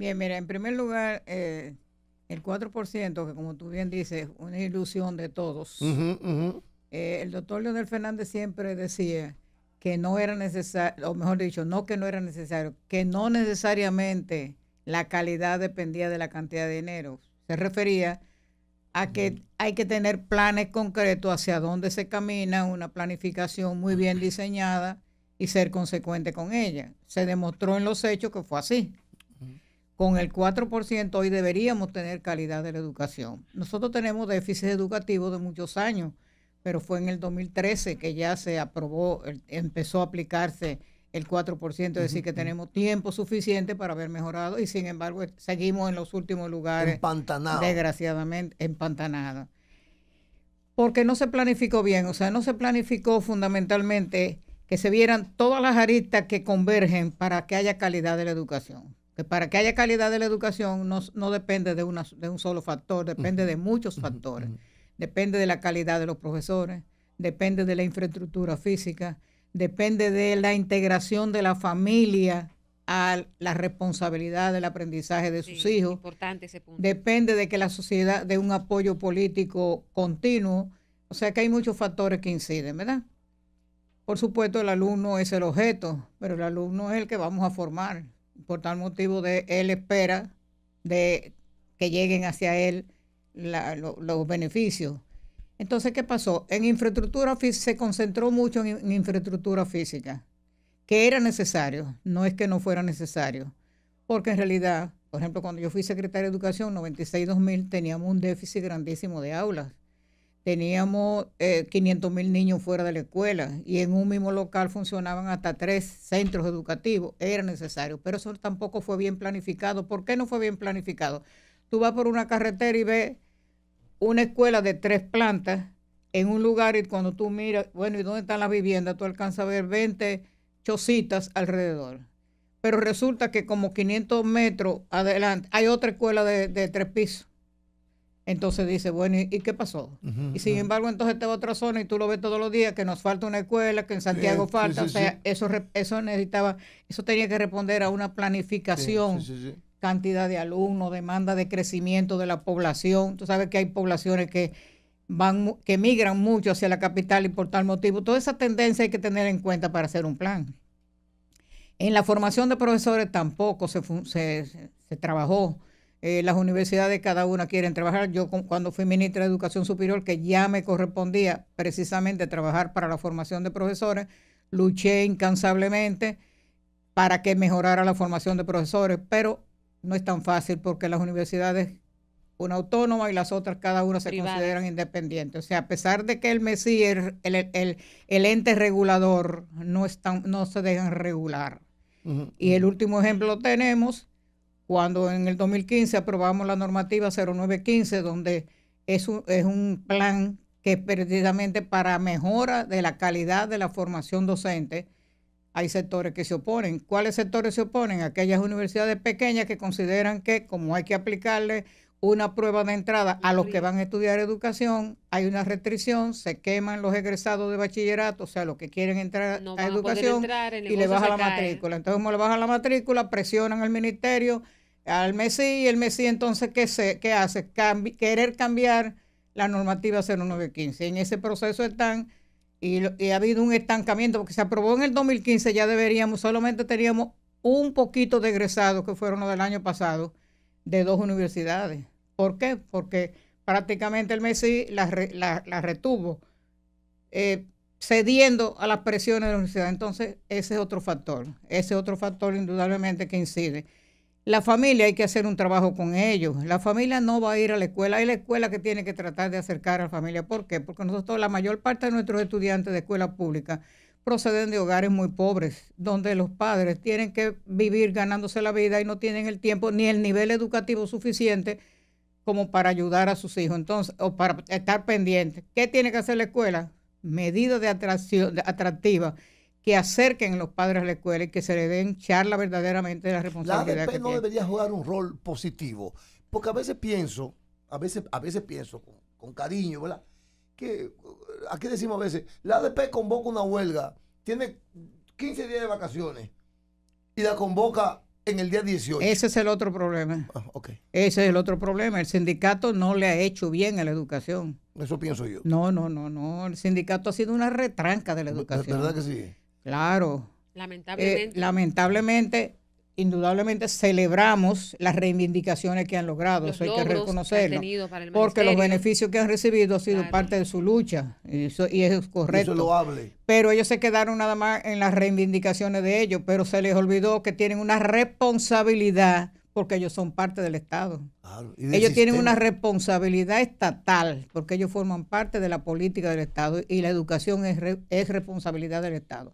Bien, mira, en primer lugar, eh, el 4%, que como tú bien dices, es una ilusión de todos. Eh, el doctor Leonel Fernández siempre decía que no era necesario, o mejor dicho, no que no era necesario, que no necesariamente la calidad dependía de la cantidad de dinero. Se refería a que hay que tener planes concretos hacia dónde se camina, una planificación muy bien diseñada y ser consecuente con ella. Se demostró en los hechos que fue así con el 4% hoy deberíamos tener calidad de la educación. Nosotros tenemos déficit educativo de muchos años, pero fue en el 2013 que ya se aprobó, empezó a aplicarse el 4%, es decir, que tenemos tiempo suficiente para haber mejorado y sin embargo eh, seguimos en los últimos lugares. Empantanado. Desgraciadamente, empantanada. Porque no se planificó bien, o sea, no se planificó fundamentalmente que se vieran todas las aristas que convergen para que haya calidad de la educación que para que haya calidad de la educación no, depende de, de un solo factor, depende de muchos factores. Depende de la calidad de los profesores, depende de la infraestructura física, depende de la integración de la familia a la responsabilidad del aprendizaje de sus hijos. Depende de que la sociedad dé un apoyo político continuo. O sea que hay muchos factores que inciden, ¿verdad? Por supuesto, el alumno es el objeto, pero el alumno es el que vamos a formar por tal motivo de él espera de que lleguen hacia él los beneficios. Entonces, ¿qué pasó? En infraestructura se concentró mucho en, infraestructura física, que era necesario, no es que no fuera necesario, porque en realidad, por ejemplo, cuando yo fui secretaria de Educación, 96-2000, teníamos un déficit grandísimo de aulas teníamos eh, 500 mil niños fuera de la escuela y en un mismo local funcionaban hasta tres centros educativos, era necesario, pero eso tampoco fue bien planificado. ¿Por qué no fue bien planificado? Tú vas por una carretera y ves una escuela de tres plantas en un lugar y cuando tú miras, bueno, ¿y dónde están las viviendas? Tú alcanzas a ver 20 chocitas alrededor. Pero resulta que como 500 metros adelante hay otra escuela de tres pisos entonces dice, bueno, ¿y, qué pasó? y sin embargo, entonces te va otra zona y tú lo ves todos los días, que nos falta una escuela, que en Santiago falta. o sea, eso, eso necesitaba, eso tenía que responder a una planificación, cantidad de alumnos, demanda de crecimiento de la población. Tú sabes que hay poblaciones que van que migran mucho hacia la capital y por tal motivo. Toda esa tendencia hay que tener en cuenta para hacer un plan. En la formación de profesores tampoco se, se, se trabajó. Eh, las universidades cada una quieren trabajar. Yo cuando fui ministra de Educación Superior, que ya me correspondía precisamente trabajar para la formación de profesores, luché incansablemente para que mejorara la formación de profesores, pero no es tan fácil porque las universidades, una autónoma y las otras, cada una se consideran independientes. O sea, a pesar de que el MESI, el, ente regulador, no, están, no se dejan regular. Y el último ejemplo tenemos cuando en el 2015 aprobamos la normativa 0915, donde es un, es un plan que es precisamente para mejora de la calidad de la formación docente, hay sectores que se oponen. ¿Cuáles sectores se oponen? Aquellas universidades pequeñas que consideran que como hay que aplicarle una prueba de entrada a los que van a estudiar educación, hay una restricción, se queman los egresados de bachillerato, o sea, los que quieren entrar a educación y le baja la matrícula. Entonces, como le baja la matrícula, presionan al ministerio, al MESI, y el MESI entonces, ¿qué, se, qué hace? querer cambiar la normativa 0915. En ese proceso están y, y ha habido un estancamiento, porque se aprobó en el 2015, ya deberíamos, solamente teníamos un poquito de egresados que fueron los del año pasado de dos universidades ¿Por qué? Porque prácticamente el Messi la, la, retuvo, eh, cediendo a las presiones de la universidad. Entonces, ese es otro factor, ese es otro factor indudablemente que incide. La familia hay que hacer un trabajo con ellos. La familia no va a ir a la escuela. Hay la escuela que tiene que tratar de acercar a la familia. ¿Por qué? Porque nosotros, la mayor parte de nuestros estudiantes de escuela pública proceden de hogares muy pobres, donde los padres tienen que vivir ganándose la vida y no tienen el tiempo ni el nivel educativo suficiente como para ayudar a sus hijos, entonces, o para estar pendiente. ¿Qué tiene que hacer la escuela? Medidas de atracción, atractiva que acerquen los padres a la escuela y que se le den charla verdaderamente de la responsabilidad. La ADP no debería jugar un rol positivo, porque a veces pienso, a veces, a veces pienso con, cariño, ¿verdad? Que uh, aquí decimos a veces, la ADP convoca una huelga, tiene 15 días de vacaciones y la convoca en el día 18. Ese es el otro problema. Ah, Ese es el otro problema. El sindicato no le ha hecho bien a la educación. Eso pienso yo. No, no, no, no. El sindicato ha sido una retranca de la educación. ¿Verdad que sí? Claro. Lamentablemente. Eh, lamentablemente, indudablemente celebramos las reivindicaciones que han logrado, eso hay que reconocerlo, porque los beneficios que han recibido han sido parte de su lucha, y eso, es correcto. Pero ellos se quedaron nada más en las reivindicaciones de ellos, pero se les olvidó que tienen una responsabilidad porque ellos son parte del Estado. ellos tienen una responsabilidad estatal, porque ellos forman parte de la política del Estado y la educación es, es responsabilidad del Estado.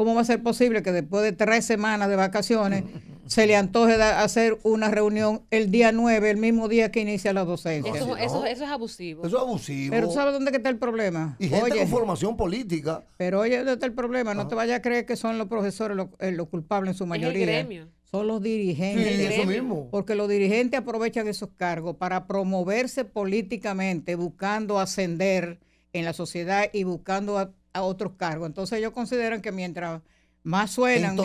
¿Cómo va a ser posible que después de tres semanas de vacaciones se le antoje hacer una reunión el día 9, el mismo día que inicia la docencia? Eso, eso, es abusivo. Eso es abusivo. Pero ¿sabes dónde está el problema? Y gente con formación política. Pero oye, ¿dónde está el problema? No te vayas a creer que son los profesores eh, los, culpables en su mayoría. Son los dirigentes. Sí, eso mismo. Porque los dirigentes aprovechan esos cargos para promoverse políticamente, buscando ascender en la sociedad y buscando a otros cargos. Entonces ellos consideran que mientras más suenan,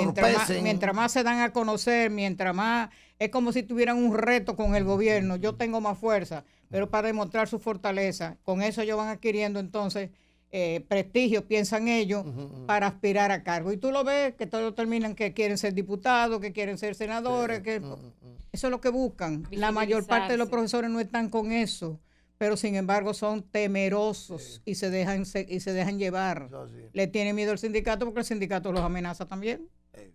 mientras más, se dan a conocer, mientras más es como si tuvieran un reto con el gobierno, yo tengo más fuerza, pero para demostrar su fortaleza, con eso ellos van adquiriendo entonces eh, prestigio, piensan ellos, para aspirar a cargo. Y tú lo ves, que todos terminan que quieren ser diputados, que quieren ser senadores, que eso es lo que buscan. La mayor parte de los profesores no están con eso pero sin embargo son temerosos y, se dejan, y se dejan llevar. Le tiene miedo el sindicato porque el sindicato los amenaza también. Eh.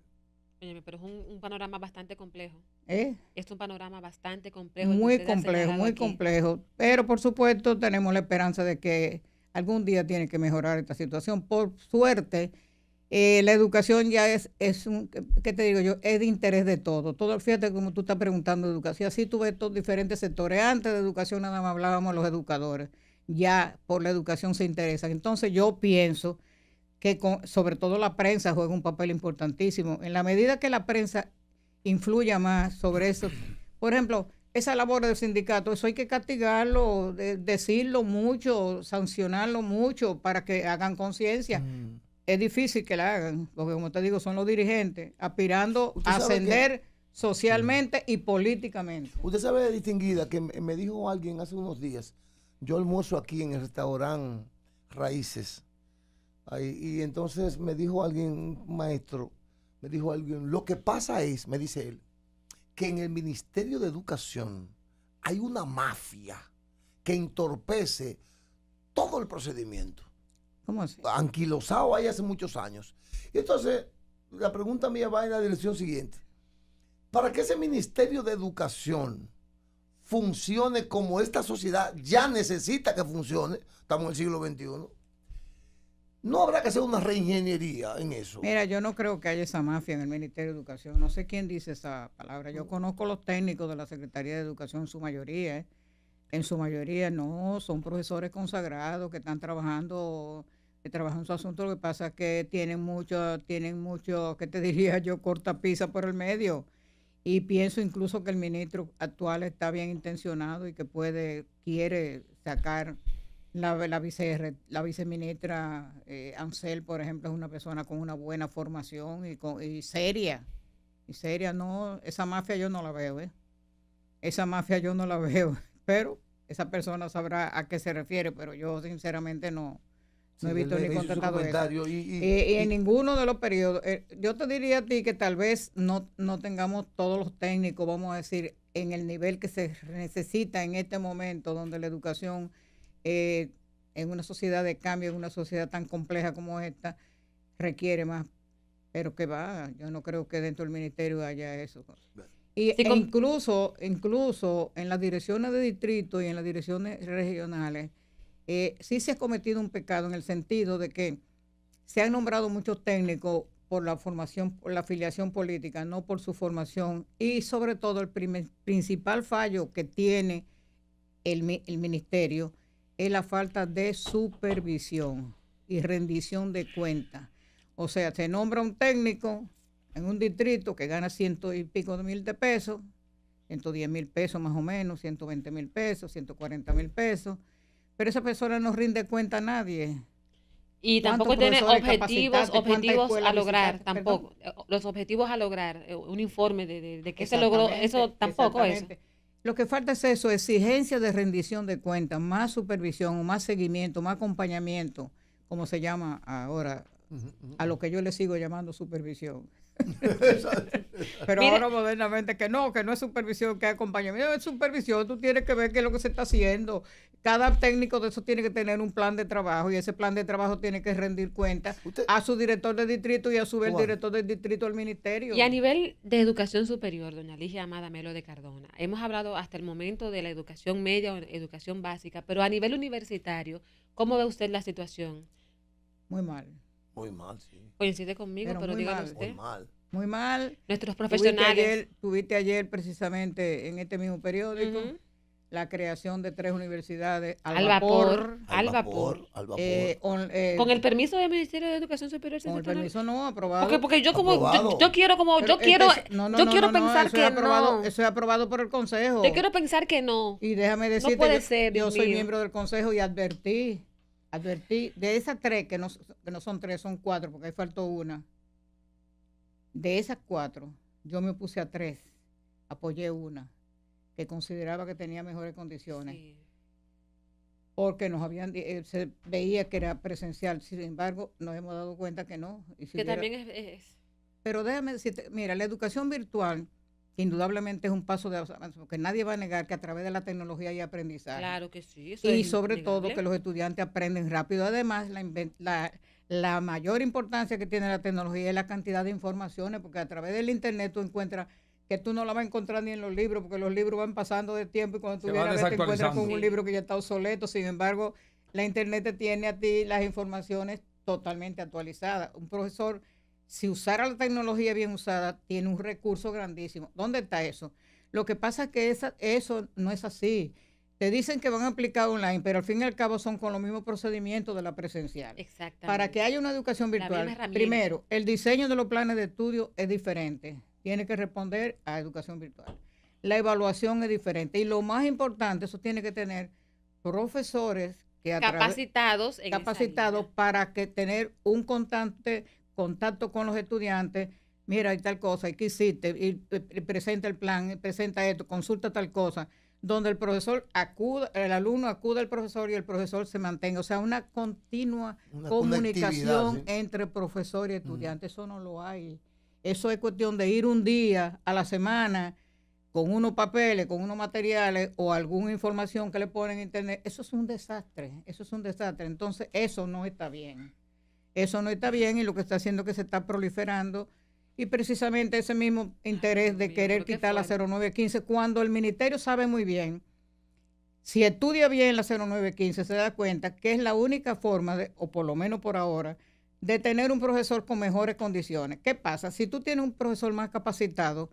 pero eh. es un, panorama bastante complejo. Es un panorama bastante complejo. Muy complejo, muy complejo. Pero por supuesto tenemos la esperanza de que algún día tiene que mejorar esta situación. Por suerte, eh, la educación ya es, es un, ¿qué te digo yo? Es de interés de todo. todo fíjate como tú estás preguntando de educación. Si tú ves todos diferentes sectores. Antes de educación nada más hablábamos los educadores. Ya por la educación se interesan. Entonces yo pienso que sobre todo la prensa juega un papel importantísimo. En la medida que la prensa influya más sobre eso, por ejemplo, esa labor del sindicato, eso hay que castigarlo, decirlo mucho, sancionarlo mucho para que hagan conciencia. Mm es difícil que la hagan, porque como te digo, son los dirigentes aspirando a ascender socialmente y políticamente. Usted sabe, distinguida, que me dijo alguien hace unos días, yo almuerzo aquí en el restaurante Raíces, y entonces me dijo alguien, maestro, me dijo alguien, lo que pasa es, me dice él, que en el Ministerio de Educación hay una mafia que entorpece todo el procedimiento así? Anquilosado ahí hace muchos años. Y entonces, la pregunta mía va en la dirección siguiente. Para que ese Ministerio de Educación funcione como esta sociedad ya necesita que funcione, estamos en el siglo XXI, ¿No habrá que hacer una reingeniería en eso? Mira, yo no creo que haya esa mafia en el Ministerio de Educación. No sé quién dice esa palabra. Yo conozco los técnicos de la Secretaría de Educación, en su mayoría. ¿eh? En su mayoría no, son profesores consagrados que están trabajando que trabaja en su asunto, lo que pasa es que tienen mucho, tienen mucho, ¿qué te diría yo? Corta pizza por el medio. Y pienso incluso que el ministro actual está bien intencionado y que puede, quiere sacar la, la, viceministra eh, Ansel, por ejemplo, es una persona con una buena formación y, con, y seria. Y seria, no, esa mafia yo no la veo, ¿eh? Esa mafia yo no la veo, pero esa persona sabrá a qué se refiere, pero yo sinceramente no, no he visto ni contratado Y, en eh, eh, ninguno de los periodos. Eh, yo te diría a ti que tal vez no, tengamos todos los técnicos, vamos a decir, en el nivel que se necesita en este momento, donde la educación en una sociedad de cambio, en una sociedad tan compleja como esta, requiere más. Pero que va, yo no creo que dentro del ministerio haya eso. Y, e incluso, incluso en las direcciones de distrito y en las direcciones regionales, eh, sí se ha cometido un pecado en el sentido de que se han nombrado muchos técnicos por la formación, por la afiliación política, no por su formación. Y sobre todo el principal fallo que tiene el, ministerio es la falta de supervisión y rendición de cuentas. O sea, se nombra un técnico en un distrito que gana ciento y pico de mil de pesos, 110 mil pesos más o menos, 120 mil pesos, 140 mil pesos, pero esa persona no rinde cuenta a nadie. Y tampoco tiene objetivos, objetivos a lograr, tampoco. Los objetivos a lograr, eh, un informe de, de, qué se logró, eso tampoco es. Lo que falta es eso, exigencia de rendición de cuentas, más supervisión, más seguimiento, más acompañamiento, como se llama ahora, a lo que yo le sigo llamando supervisión. Pero ahora modernamente que no, que no es supervisión, que es acompañamiento, es supervisión, tú tienes que ver qué es lo que se está haciendo. Cada técnico de eso tiene que tener un plan de trabajo y ese plan de trabajo tiene que rendir cuenta a su director de distrito y a su vez director del distrito del ministerio. Y a nivel de educación superior, doña Ligia Amada Melo de Cardona, hemos hablado hasta el momento de la educación media o educación básica, pero a nivel universitario, ¿cómo ve usted la situación? Muy mal muy mal, sí. Coincide conmigo, pero, pero muy mal, Muy mal. Nuestros profesionales. Tuviste ayer, precisamente en este mismo periódico la creación de tres universidades al, vapor, Al vapor. Eh, eh, con el permiso del Ministerio de Educación Superior. Con el permiso no, aprobado. Porque, yo como yo, quiero como yo yo quiero pensar que no. Eso es aprobado por el Consejo. Yo quiero pensar que no. Y déjame decirte, yo soy miembro del Consejo y advertí advertí, de esas tres, que no, son tres, son cuatro, porque ahí faltó una, de esas cuatro, yo me opuse a tres, apoyé una, que consideraba que tenía mejores condiciones. Porque nos habían, eh, se veía que era presencial, sin embargo, nos hemos dado cuenta que no. que también es, es, Pero déjame decirte, mira, la educación virtual indudablemente es un paso de avance, porque nadie va a negar que a través de la tecnología hay aprendizaje. Claro que sí. y sobre todo que los estudiantes aprenden rápido. Además, la, mayor importancia que tiene la tecnología es la cantidad de informaciones, porque a través del Internet tú encuentras que tú no la vas a encontrar ni en los libros, porque los libros van pasando de tiempo y cuando tú vienes te encuentras con un libro que ya está obsoleto. Sin embargo, la Internet te tiene a ti las informaciones totalmente actualizadas. Un profesor si usara la tecnología bien usada, tiene un recurso grandísimo. ¿Dónde está eso? Lo que pasa es que eso no es así. Te dicen que van a aplicar online, pero al fin y al cabo son con los mismos procedimientos de la presencial. Exactamente. Para que haya una educación virtual, primero, el diseño de los planes de estudio es diferente. Tiene que responder a educación virtual. La evaluación es diferente. Y lo más importante, eso tiene que tener profesores que capacitados capacitados para que tener un constante contacto con los estudiantes, mira, hay tal cosa, qué hiciste? Y presenta el plan, presenta esto, consulta tal cosa, donde el profesor acuda, el alumno acude al profesor y el profesor se mantenga. O sea, una continua comunicación entre profesor y estudiante. Eso no lo hay. Eso es cuestión de ir un día a la semana con unos papeles, con unos materiales o alguna información que le ponen en internet. Eso es un desastre, eso es un desastre. Entonces, eso no está bien. Eso no está bien y lo que está haciendo es que se está proliferando y precisamente ese mismo interés de querer quitar la 0915 cuando el ministerio sabe muy bien, si estudia bien la 0915 se da cuenta que es la única forma, de, o por lo menos por ahora, de tener un profesor con mejores condiciones. ¿Qué pasa? Si tú tienes un profesor más capacitado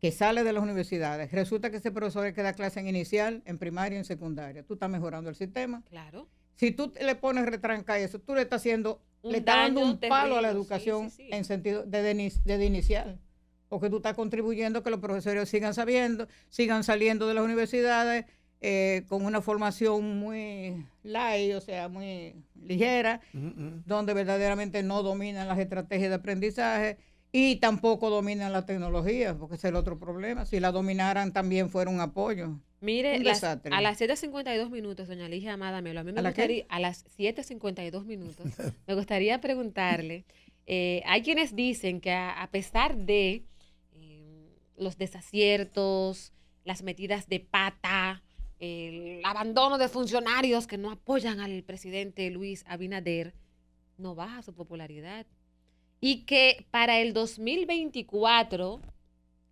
que sale de las universidades, resulta que ese profesor es que da clase en inicial, en primaria, y en secundaria. Tú estás mejorando el sistema. Claro. Si tú le pones retranca a eso, tú le estás haciendo, le dando un palo a la educación en sentido de desde inicial. Porque tú estás contribuyendo a que los profesores sigan sabiendo, sigan saliendo de las universidades eh, con una formación muy light, o sea, muy ligera, donde verdaderamente no dominan las estrategias de aprendizaje y tampoco dominan la tecnología, porque ese es el otro problema. Si la dominaran también fuera un apoyo. Mire, a las 7.52 minutos, doña Ligia Amada Melo, a mí me gustaría, a las 7.52 minutos, me gustaría preguntarle, eh, hay quienes dicen que a, pesar de eh, los desaciertos, las metidas de pata, el abandono de funcionarios que no apoyan al presidente Luis Abinader, no baja su popularidad. Y que para el 2024,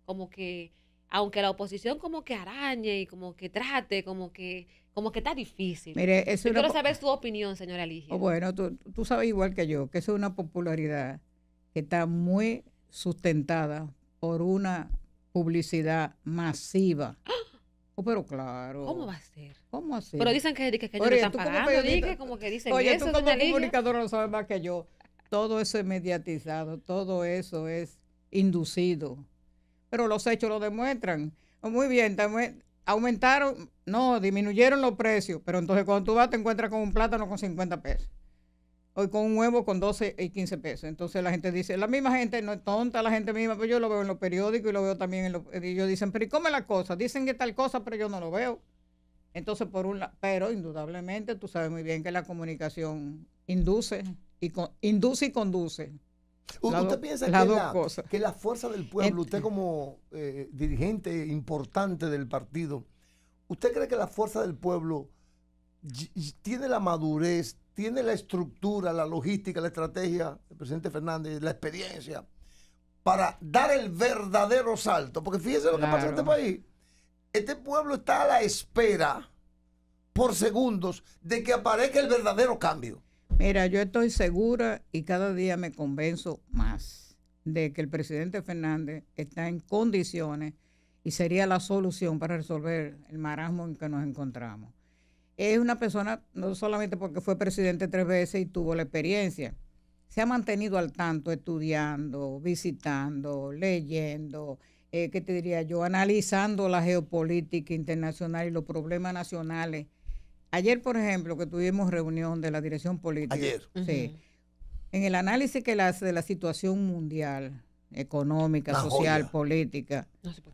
como que aunque la oposición como que arañe y como que trate, como que como que está difícil. Mire, eso yo quiero saber su opinión, señora Ligia. Oh, bueno, tú, tú, sabes igual que yo que eso es una popularidad que está muy sustentada por una publicidad masiva. Oh, pero claro. ¿Cómo va a ser? ¿Cómo ser? Pero dicen que, que, que oye, ellos están pagando, como, dije, como que dicen oye, eso, tú como comunicador lo sabes más que yo. Todo eso es mediatizado, todo eso es inducido pero los hechos lo demuestran. Oh, muy bien, aumentaron, no, disminuyeron los precios, pero entonces cuando tú vas te encuentras con un plátano con 50 pesos. Hoy con un huevo con 12 y 15 pesos. Entonces la gente dice, la misma gente no es tonta, la gente misma, pero yo lo veo en los periódicos y lo veo también en los... Ellos dicen, pero ¿y cómo es la cosa? Dicen que tal cosa, pero yo no lo veo. Entonces, por un lado, pero indudablemente tú sabes muy bien que la comunicación induce y, induce y conduce. ¿Usted piensa que, la, fuerza del pueblo, usted como eh, dirigente importante del partido, ¿usted cree que la fuerza del pueblo tiene la madurez, tiene la estructura, la logística, la estrategia, el presidente Fernández, la experiencia, para dar el verdadero salto? Porque fíjese lo que pasa en este país. Este pueblo está a la espera por segundos de que aparezca el verdadero cambio. Mira, yo estoy segura y cada día me convenzo más de que el presidente Fernández está en condiciones y sería la solución para resolver el marasmo en que nos encontramos. Es una persona, no solamente porque fue presidente tres veces y tuvo la experiencia, se ha mantenido al tanto estudiando, visitando, leyendo, eh, ¿qué te diría yo? Analizando la geopolítica internacional y los problemas nacionales Ayer, por ejemplo, que tuvimos reunión de la dirección política. Ayer. Sí. En el análisis que la hace de la situación mundial, económica, social, política,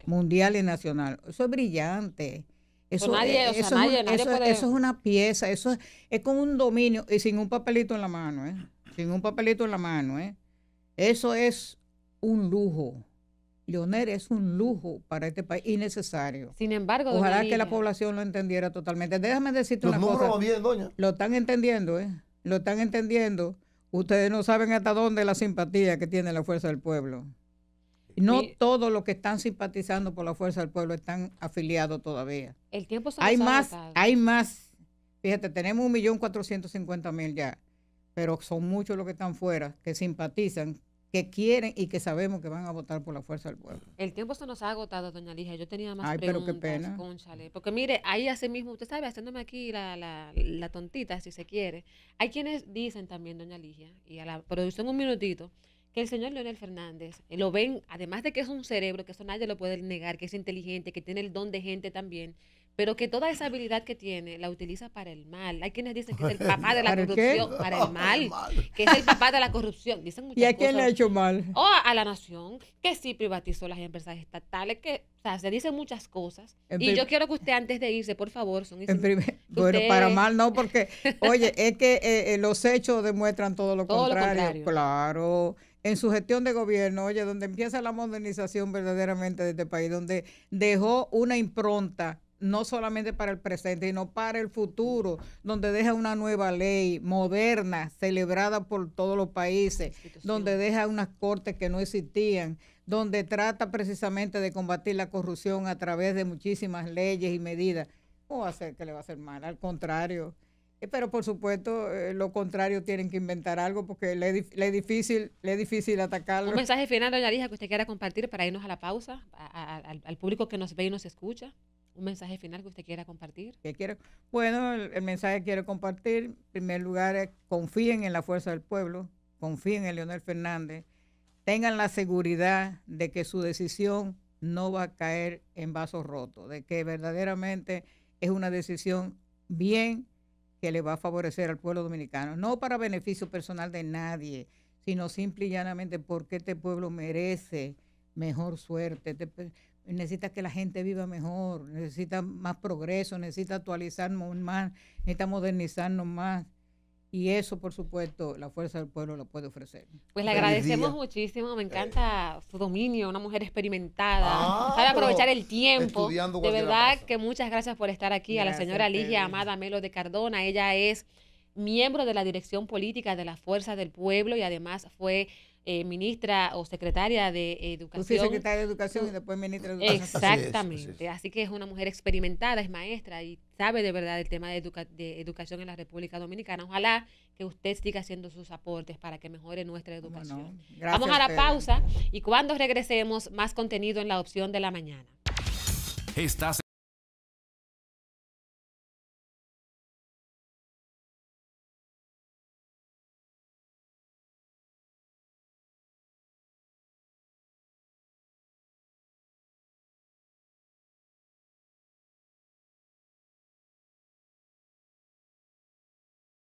mundial y nacional, eso es brillante. Eso, es, una pieza, eso es, es con un dominio y sin un papelito en la mano, ¿eh? Sin un papelito en la mano, ¿eh? Eso es un lujo. Leonel es un lujo para este país innecesario. Sin embargo, ojalá que la población lo entendiera totalmente. Déjame decirte Los números cosa. Bien, doña. Lo están entendiendo, ¿eh? Lo están entendiendo. Ustedes no saben hasta dónde la simpatía que tiene la fuerza del pueblo. No todos los que están simpatizando por la fuerza del pueblo están afiliados todavía. El tiempo se Hay más, hay más. Fíjate, tenemos un millón cuatrocientos cincuenta mil ya, pero son muchos los que están fuera que simpatizan que quieren y que sabemos que van a votar por la fuerza del pueblo. El tiempo se nos ha agotado, doña Ligia. Yo tenía más Ay, preguntas. Pero qué pena. Porque mire, ahí hace mismo, usted sabe, haciéndome aquí la, la, la, tontita, si se quiere. Hay quienes dicen también, doña Ligia, y a la producción un minutito, que el señor Leonel Fernández eh, lo ven, además de que es un cerebro, que eso nadie lo puede negar, que es inteligente, que tiene el don de gente también pero que toda esa habilidad que tiene la utiliza para el mal. Hay quienes dicen que es el papá de la corrupción, para el mal, que es el papá de la corrupción. Dicen muchas ¿Y a quién le ha hecho mal? O a la nación, que sí privatizó las empresas estatales, que se dicen muchas cosas. y yo quiero que usted antes de irse, por favor, son en Bueno, para mal no, porque, oye, es que eh, eh, los hechos demuestran todo lo Lo contrario. Claro en su gestión de gobierno, oye, donde empieza la modernización verdaderamente de este país, donde dejó una impronta no solamente para el presente, sino para el futuro, donde deja una nueva ley moderna, celebrada por todos los países, donde deja unas cortes que no existían, donde trata precisamente de combatir la corrupción a través de muchísimas leyes y medidas. ¿Cómo va a ser que le va a hacer mal? Al contrario. Eh, pero por supuesto, eh, lo contrario, tienen que inventar algo porque le, es difícil, le difícil atacarlo. Un mensaje final, doña Lija, que usted quiera compartir para irnos a la pausa, al, al público que nos ve y nos escucha un mensaje final que usted quiera compartir. quiero, bueno, el, mensaje que quiero compartir, en primer lugar, es confíen en la fuerza del pueblo, confíen en Leonel Fernández, tengan la seguridad de que su decisión no va a caer en vasos rotos, de que verdaderamente es una decisión bien que le va a favorecer al pueblo dominicano, no para beneficio personal de nadie, sino simple y llanamente porque este pueblo merece mejor suerte. Este necesita que la gente viva mejor, necesita más progreso, necesita actualizarnos más, necesita modernizarnos más. Y eso, por supuesto, la fuerza del pueblo lo puede ofrecer. Pues le agradecemos muchísimo, me encanta su dominio, una mujer experimentada, ah, sabe aprovechar el tiempo. De verdad que muchas gracias por estar aquí a la señora Ligia Amada Melo de Cardona. Ella es miembro de la Dirección Política de la Fuerza del Pueblo y además fue eh, ministra o secretaria de Educación. es secretaria de Educación y después ministra de Educación. Exactamente. Así, que es una mujer experimentada, es maestra y sabe de verdad el tema de, educación en la República Dominicana. Ojalá que usted siga haciendo sus aportes para que mejore nuestra educación. Vamos a la pausa y cuando regresemos, más contenido en la opción de la mañana. Estás